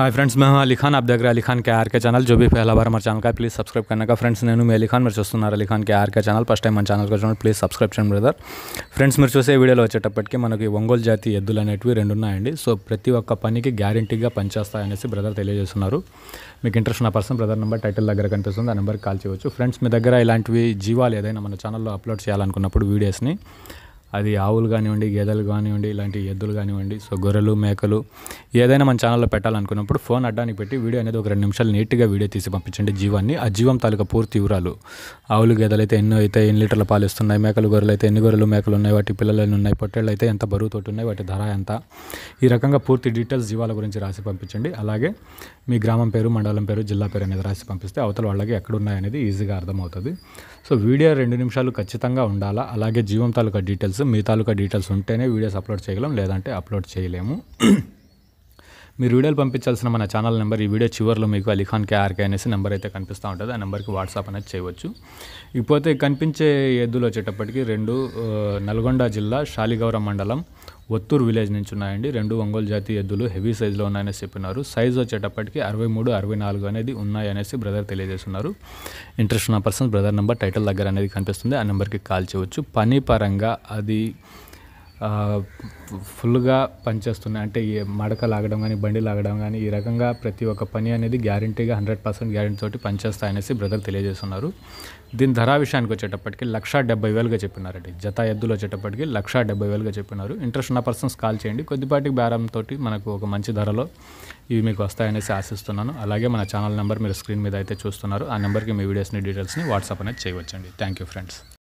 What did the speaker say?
hi friends मैं हूं अली खान आप देख रहे हैं Ali Khan K R K channel जो भी पहला बार हमारे चैनल का प्लीज़ सब्सक्राइब करने का फ्रेंड्स नैनू मैं अली खान मेरे चुना Ali Khan K R K channel first time मन ఛానల్ చూడండి ప్లీజ్ సబ్స్క్రిప్షన్ బ్రదర్ ఫ్రెండ్స్ మీరు చూసే వీడియోలో వచ్చేటప్పటికి మనకి ఒంగోలు జాతి ఎద్దులు అనేటివి రెండు ఉన్నాయండి సో ప్రతి ఒక్క పనికి గ్యారంటీగా పనిచేస్తాయనేసి బ్రదర్ తెలియజేస్తున్నారు మీకు ఇంట్రెస్ట్ ఉన్న పర్సన్ బ్రదర్ నెంబర్ టైటిల్ దగ్గర కనిపిస్తుంది ఆ నెంబర్కి కాల్ చేయవచ్చు ఫ్రెండ్స్ మీ దగ్గర ఇలాంటివి జీవాలు ఏదైనా మన ఛానల్లో అప్లోడ్ చేయాలనుకున్నప్పుడు వీడియోస్ని అది ఆవులు కానివ్వండి గేదెలు కానివ్వండి ఇలాంటి ఎద్దులు కానివ్వండి సో గొర్రెలు మేకలు ఏదైనా మన ఛానల్లో పెట్టాలనుకున్నప్పుడు ఫోన్ అడ్డానికి పెట్టి వీడియో అనేది ఒక రెండు నిమిషాలు నీట్గా వీడియో తీసి పంపించండి జీవాన్ని ఆ జీవం తాలూకా పూర్తి వివరాలు ఆవులు గేదెలు అయితే ఎన్నో అయితే ఎన్ని లీటర్ల పాలు ఇస్తున్నాయి మేకలు గొర్రెలు అయితే ఎన్ని గొర్రెలు మేకలు ఉన్నాయి వాటి పిల్లలు ఎన్ని ఉన్నాయి పొట్టేళ్ళు అయితే ఎంత తోటి ఉన్నాయి వాటి ధర ఎంత ఈ రకంగా పూర్తి డీటెయిల్స్ జీవాల గురించి రాసి పంపించండి అలాగే మీ గ్రామం పేరు మండలం పేరు జిల్లా పేరు అనేది రాసి పంపిస్తే అవతల వాళ్ళకి ఎక్కడున్నాయనేది ఈజీగా అర్థమవుతుంది సో వీడియో రెండు నిమిషాలు ఖచ్చితంగా ఉండాలా అలాగే జీవం తాలూకా డీటెయిల్స్ డీటెయిల్స్ మీ తాలూకా డీటెయిల్స్ ఉంటేనే వీడియోస్ అప్లోడ్ చేయగలం లేదంటే అప్లోడ్ చేయలేము మీరు వీడియోలు పంపించాల్సిన మన ఛానల్ నెంబర్ ఈ వీడియో చివరిలో మీకు అలీఖాన్ కేఆర్కే అనేసి నెంబర్ అయితే కనిపిస్తూ ఉంటుంది ఆ నెంబర్కి వాట్సాప్ అనేది చేయవచ్చు ఇకపోతే కనిపించే ఎద్దులు వచ్చేటప్పటికి రెండు నల్గొండ జిల్లా షాలిగౌరం మండలం ఒత్తూరు విలేజ్ నుంచి ఉన్నాయండి రెండు ఒంగోలు జాతి ఎద్దులు హెవీ సైజులో ఉన్నాయని చెప్పినారు సైజ్ వచ్చేటప్పటికి అరవై మూడు అరవై నాలుగు అనేది ఉన్నాయనేసి బ్రదర్ తెలియజేస్తున్నారు ఇంట్రెస్ట్ ఉన్న పర్సన్ బ్రదర్ నెంబర్ టైటిల్ దగ్గర అనేది కనిపిస్తుంది ఆ నెంబర్కి కాల్ చేయవచ్చు పని పరంగా అది ఫుల్గా పనిచేస్తున్నాయి అంటే ఈ మడక లాగడం కానీ బండి లాగడం కానీ ఈ రకంగా ప్రతి ఒక్క పని అనేది గ్యారంటీగా హండ్రెడ్ పర్సెంట్ గ్యారంటీ తోటి పనిచేస్తాయనేసి బ్రదర్ తెలియజేస్తున్నారు దీని ధర విషయానికి వచ్చేటప్పటికి లక్ష డెబ్బై వేలుగా చెప్పినారండి జత ఎద్దులు వచ్చేటప్పటికి లక్ష డెబ్బై వేలుగా చెప్పినారు ఇంట్రెస్ట్ ఉన్న పర్సన్స్ కాల్ చేయండి కొద్దిపాటి బేరంతో మనకు ఒక మంచి ధరలో ఇవి మీకు వస్తాయనేసి ఆశిస్తున్నాను అలాగే మన ఛానల్ నెంబర్ మీరు స్క్రీన్ మీద అయితే చూస్తున్నారు ఆ నెంబర్కి మీ వీడియోస్ని డీటెయిల్స్ని వాట్సాప్ అనేది చేయవచ్చండి థ్యాంక్ యూ ఫ్రెండ్స్